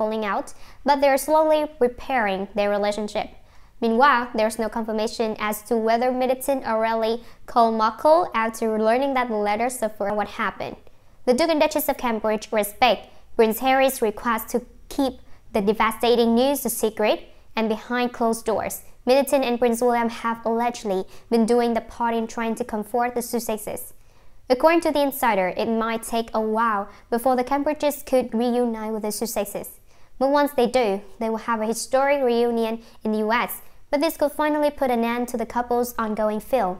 falling out, but they're slowly repairing their relationship. Meanwhile, there's no confirmation as to whether Middleton or called Markle after learning that the letters suffered what happened. The Duke and Duchess of Cambridge respect Prince Harry's request to keep the devastating news a secret and behind closed doors. Middleton and Prince William have allegedly been doing the part in trying to comfort the Sussexes. According to the insider, it might take a while before the Cambridges could reunite with the Sussexes. But once they do, they will have a historic reunion in the US, but this could finally put an end to the couple's ongoing feud.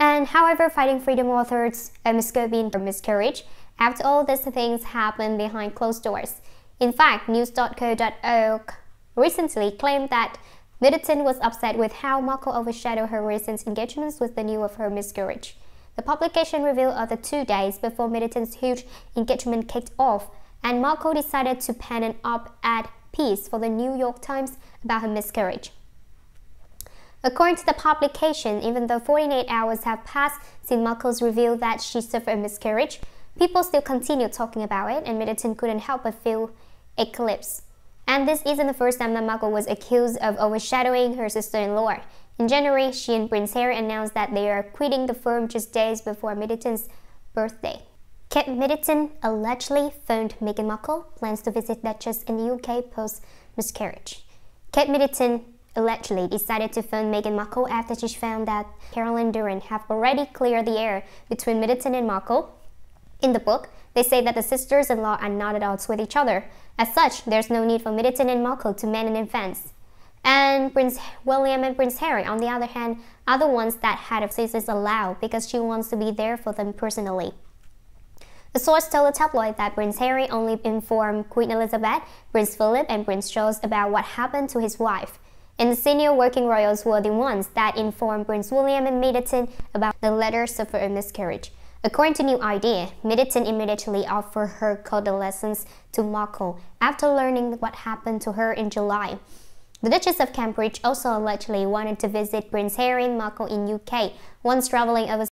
And however, Fighting Freedom authors a uh, miscavige or miscarriage, after all these things happen behind closed doors. In fact, news.co.org recently claimed that Middleton was upset with how Markle overshadowed her recent engagements with the news of her miscarriage. The publication revealed other two days before Middleton's huge engagement kicked off, and Marco decided to pen an op-ed piece for the New York Times about her miscarriage. According to the publication, even though 48 hours have passed since Marco's revealed that she suffered a miscarriage, people still continue talking about it, and Middleton couldn't help but feel eclipsed. And this isn't the first time that Marco was accused of overshadowing her sister-in-law. In January, she and Prince Harry announced that they are quitting the firm just days before Middleton's birthday. Kate Middleton allegedly phoned Meghan Markle, plans to visit Duchess in the UK post miscarriage. Kate Middleton allegedly decided to phone Meghan Markle after she found that Caroline Duran have already cleared the air between Middleton and Markle. In the book, they say that the sisters-in-law are not at odds with each other. As such, there's no need for Middleton and Markle to mend in advance. And Prince William and Prince Harry, on the other hand, are the ones that head of sisters allow because she wants to be there for them personally. The source told a tabloid that Prince Harry only informed Queen Elizabeth, Prince Philip, and Prince Charles about what happened to his wife. And the senior working royals were the ones that informed Prince William and Middleton about the letter suffered a miscarriage. According to New Idea, Middleton immediately offered her condolences to Markle after learning what happened to her in July. The Duchess of Cambridge also allegedly wanted to visit Prince Harry and Markle in UK once traveling overseas.